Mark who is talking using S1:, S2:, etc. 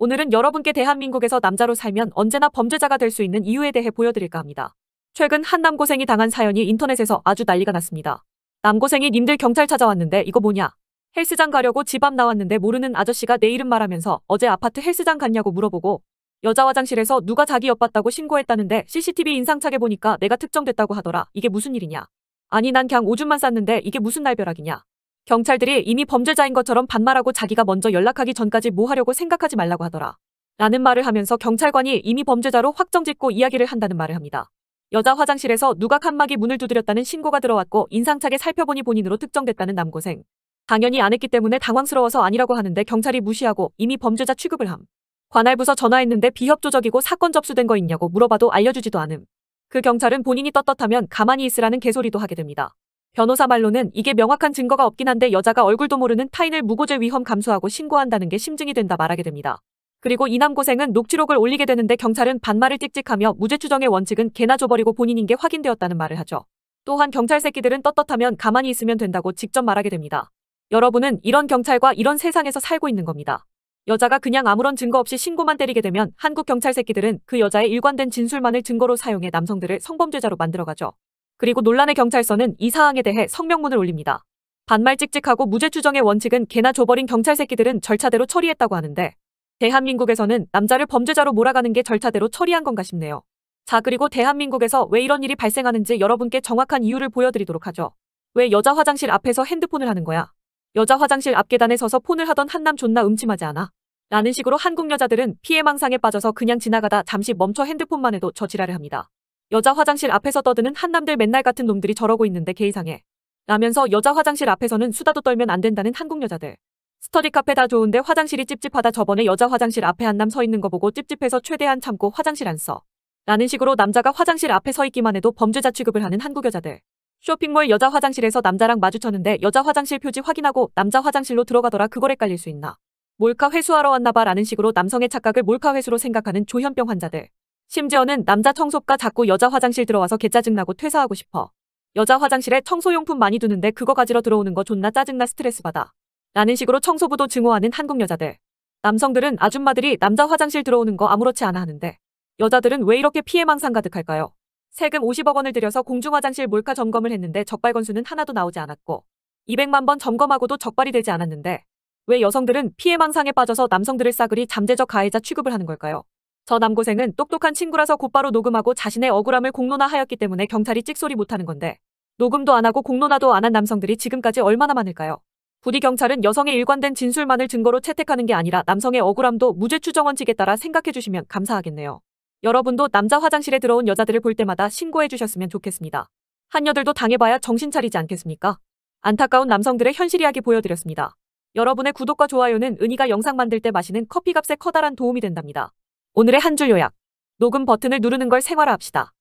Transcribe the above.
S1: 오늘은 여러분께 대한민국에서 남자로 살면 언제나 범죄자가 될 수 있는 이유에 대해 보여드릴까 합니다. 최근 한 남고생이 당한 사연이 인터넷에서 아주 난리가 났습니다. 남고생이 님들 경찰 찾아왔는데 이거 뭐냐? 헬스장 가려고 집 앞 나왔는데 모르는 아저씨가 내 이름 말하면서 어제 아파트 헬스장 갔냐고 물어보고 여자 화장실에서 누가 자기 엿봤다고 신고했다는데 CCTV 인상착에 보니까 내가 특정됐다고 하더라. 이게 무슨 일이냐? 아니 난 그냥 오줌만 쌌는데 이게 무슨 날벼락이냐? 경찰들이 이미 범죄자인 것처럼 반말하고 자기가 먼저 연락하기 전까지 뭐 하려고 생각하지 말라고 하더라. 라는 말을 하면서 경찰관이 이미 범죄자로 확정짓고 이야기를 한다는 말을 합니다. 여자 화장실에서 누가 칸막이 문을 두드렸다는 신고가 들어왔고 인상차게 살펴보니 본인으로 특정됐다는 남고생. 당연히 안 했기 때문에 당황스러워서 아니라고 하는데 경찰이 무시하고 이미 범죄자 취급을 함. 관할 부서 전화했는데 비협조적이고 사건 접수된 거 있냐고 물어봐도 알려주지도 않음. 그 경찰은 본인이 떳떳하면 가만히 있으라는 개소리도 하게 됩니다. 변호사 말로는 이게 명확한 증거가 없긴 한데 여자가 얼굴도 모르는 타인을 무고죄 위험 감수하고 신고한다는 게 심증이 된다 말하게 됩니다. 그리고 이 남고생은 녹취록을 올리게 되는데 경찰은 반말을 찍찍하며 무죄 추정의 원칙은 개나 줘버리고 본인인 게 확인되었다는 말을 하죠. 또한 경찰 새끼들은 떳떳하면 가만히 있으면 된다고 직접 말하게 됩니다. 여러분은 이런 경찰과 이런 세상에서 살고 있는 겁니다. 여자가 그냥 아무런 증거 없이 신고만 때리게 되면 한국 경찰 새끼들은 그 여자의 일관된 진술만을 증거로 사용해 남성들을 성범죄자로 만들어가죠. 그리고 논란의 경찰서는 이 사항에 대해 성명문을 올립니다. 반말 찍찍하고 무죄 추정의 원칙은 개나 줘버린 경찰 새끼들은 절차대로 처리했다고 하는데 대한민국에서는 남자를 범죄자로 몰아가는 게 절차대로 처리한 건가 싶네요. 자 그리고 대한민국에서 왜 이런 일이 발생하는지 여러분께 정확한 이유를 보여드리도록 하죠. 왜 여자 화장실 앞에서 핸드폰을 하는 거야? 여자 화장실 앞 계단에 서서 폰을 하던 한남 존나 음침하지 않아? 라는 식으로 한국 여자들은 피해망상에 빠져서 그냥 지나가다 잠시 멈춰 핸드폰만 해도 저지랄을 합니다. 여자 화장실 앞에서 떠드는 한남들 맨날 같은 놈들이 저러고 있는데 개 이상해. 라면서 여자 화장실 앞에서는 수다도 떨면 안 된다는 한국 여자들. 스터디 카페 다 좋은데 화장실이 찝찝하다 저번에 여자 화장실 앞에 한 남 서 있는 거 보고 찝찝해서 최대한 참고 화장실 안 써. 라는 식으로 남자가 화장실 앞에 서 있기만 해도 범죄자 취급을 하는 한국 여자들. 쇼핑몰 여자 화장실에서 남자랑 마주쳤는데 여자 화장실 표지 확인하고 남자 화장실로 들어가더라 그걸 헷갈릴 수 있나. 몰카 회수하러 왔나봐 라는 식으로 남성의 착각을 몰카 회수로 생각하는 조현병 환자들. 심지어는 남자 청소가 자꾸 여자 화장실 들어와서 개짜증나고 퇴사하고 싶어. 여자 화장실에 청소용품 많이 두는데 그거 가지러 들어오는 거 존나 짜증나 스트레스 받아. 라는 식으로 청소부도 증오하는 한국 여자들. 남성들은 아줌마들이 남자 화장실 들어오는 거 아무렇지 않아 하는데 여자들은 왜 이렇게 피해망상 가득할까요? 세금 50억 원을 들여서 공중화장실 몰카 점검을 했는데 적발 건수는 하나도 나오지 않았고 200만 번 점검하고도 적발이 되지 않았는데 왜 여성들은 피해망상에 빠져서 남성들을 싸그리 잠재적 가해자 취급을 하는 걸까요? 저 남고생은 똑똑한 친구라서 곧바로 녹음하고 자신의 억울함을 공론화하였기 때문에 경찰이 찍소리 못하는 건데 녹음도 안 하고 공론화도 안 한 남성들이 지금까지 얼마나 많을까요? 부디 경찰은 여성의 일관된 진술만을 증거로 채택하는 게 아니라 남성의 억울함도 무죄 추정 원칙에 따라 생각해 주시면 감사하겠네요. 여러분도 남자 화장실에 들어온 여자들을 볼 때마다 신고해 주셨으면 좋겠습니다. 한녀들도 당해봐야 정신 차리지 않겠습니까? 안타까운 남성들의 현실 이야기 보여드렸습니다. 여러분의 구독과 좋아요는 은희가 영상 만들 때 마시는 커피 값에 커다란 도움이 된답니다. 오늘의 한 줄 요약. 녹음 버튼을 누르는 걸 생활화합시다.